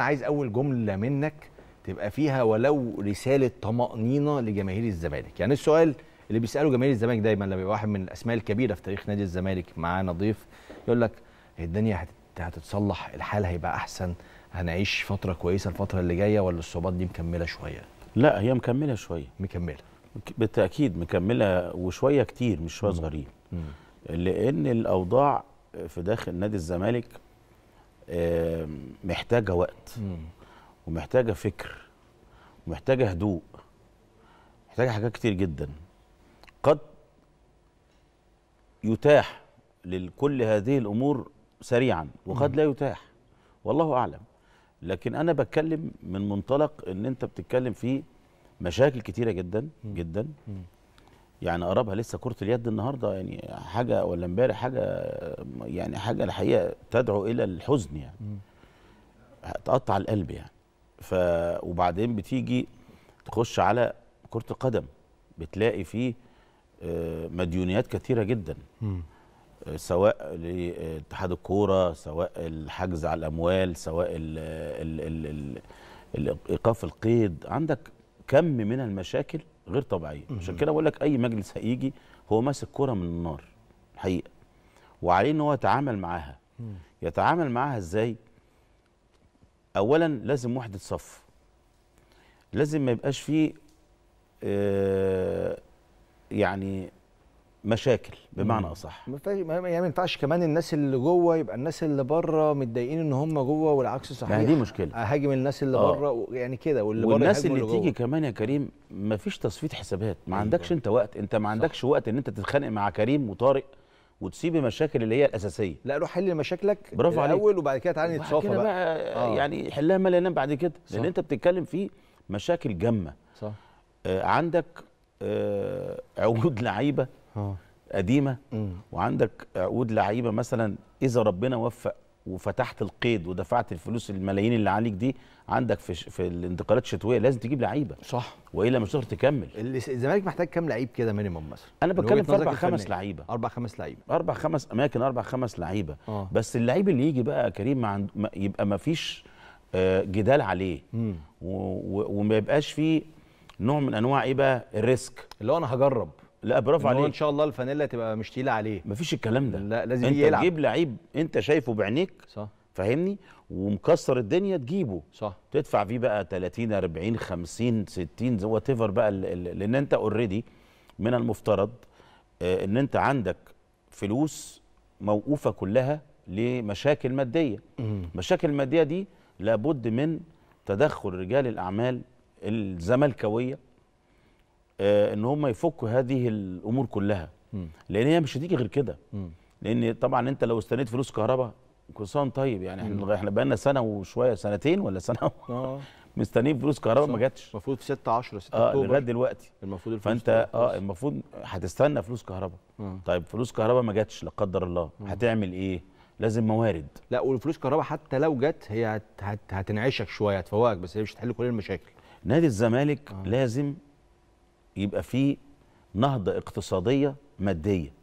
عايز اول جمله منك تبقى فيها ولو رساله طمانينه لجماهير الزمالك يعني السؤال اللي بيساله جماهير الزمالك دايما لما بيبقى واحد من الاسماء الكبيره في تاريخ نادي الزمالك معانا ضيف يقول لك الدنيا هتتصلح الحال هيبقى احسن هنعيش فتره كويسه الفتره اللي جايه ولا الصعوبات دي مكمله شويه لا هي مكمله شويه مكمله بالتاكيد مكمله وشويه كتير مش شويه صغيرين لان الاوضاع في داخل نادي الزمالك محتاجه وقت ومحتاجه فكر ومحتاجه هدوء محتاجه حاجات كتير جدا قد يتاح لكل هذه الامور سريعا وقد لا يتاح والله اعلم لكن انا بتكلم من منطلق ان انت بتتكلم في مشاكل كتيره جدا جدا يعني قربها لسه كره اليد النهارده يعني حاجه ولا امبارح حاجه يعني حاجه الحقيقه تدعو الى الحزن يعني تقطع القلب يعني ف وبعدين بتيجي تخش على كره القدم بتلاقي فيه آه، مديونيات كثيره جدا آه، سواء لاتحاد الكوره سواء الحجز على الاموال سواء الـ الـ الـ الـ ايقاف القيد عندك كم من المشاكل غير طبيعيه عشان كده بقول لك اي مجلس هيجي هو ماسك كره من النار الحقيقه وعليه ان هو يتعامل معاها يتعامل معاها ازاي اولا لازم وحده صف لازم ما يبقاش فيه آه يعني مشاكل بمعنى اصح يعني ما ينفعش كمان الناس اللي جوه يبقى الناس اللي بره متضايقين ان هم جوه والعكس صحيح ما دي مشكله هاجم الناس اللي آه. بره يعني كده واللي بره والناس اللي, اللي تيجي كمان يا كريم ما فيش تصفيه حسابات ما أيوة. عندكش انت وقت انت ما عندكش صح. وقت ان انت تتخانق مع كريم وطارق وتسيب المشاكل اللي هي الاساسيه لا روح حل مشاكلك الاول عليك الاول وبعد كده تعالى نتصافى بقى, بقى آه. يعني حلها ما لنا ينام بعد كده صح. لان انت بتتكلم في مشاكل جامه صح آه عندك آه عقود لعيبه آه. قديمه وعندك عقود لعيبه مثلا اذا ربنا وفق وفتحت القيد ودفعت الفلوس الملايين اللي عليك دي عندك في في الانتقالات الشتويه لازم تجيب لعيبه صح والا مش هتقدر تكمل الزمالك محتاج كام لعيب كده مينيمم مثلا انا بتكلم في اربع خمس لعيبه اربع خمس لعيبه اربع خمس اماكن اربع خمس لعيبه آه. بس اللعيب اللي يجي بقى كريم ما عند... يبقى ما فيش آه، جدال عليه و... و... وما يبقاش فيه نوع من انواع ايه بقى الريسك اللي هو انا هجرب لا برافو عليك ان شاء الله الفانيلا تبقى مش تقيله عليه مفيش الكلام ده لا لازم انت يلعب. تجيب لعيب انت شايفه بعينيك صح فاهمني ومكسر الدنيا تجيبه صح تدفع فيه بقى 30 40 50 60 وات ايفر بقى لان انت اوريدي من المفترض آه، ان انت عندك فلوس موقوفه كلها لمشاكل ماديه المشاكل الماديه دي لابد من تدخل رجال الاعمال الزملكاويه آه، ان هم يفكوا هذه الامور كلها لان هي مش هتيجي غير كده لان طبعا انت لو استنيت فلوس كهرباء كل سنه طيب يعني احنا احنا بقى لنا سنه وشويه سنتين ولا سنه اه مستنيين فلوس كهرباء ما جاتش المفروض 6 10 6 اه لغايه دلوقتي المفروض الفلوس فانت اه المفروض هتستنى فلوس كهرباء طيب فلوس كهرباء ما جاتش لا قدر الله هتعمل ايه؟ لازم موارد لا والفلوس كهرباء حتى لو جت هي هت هت هتنعشك شويه هتفوقك بس هي مش هتحل كل المشاكل نادي الزمالك آه. لازم يبقى في نهضه اقتصاديه ماديه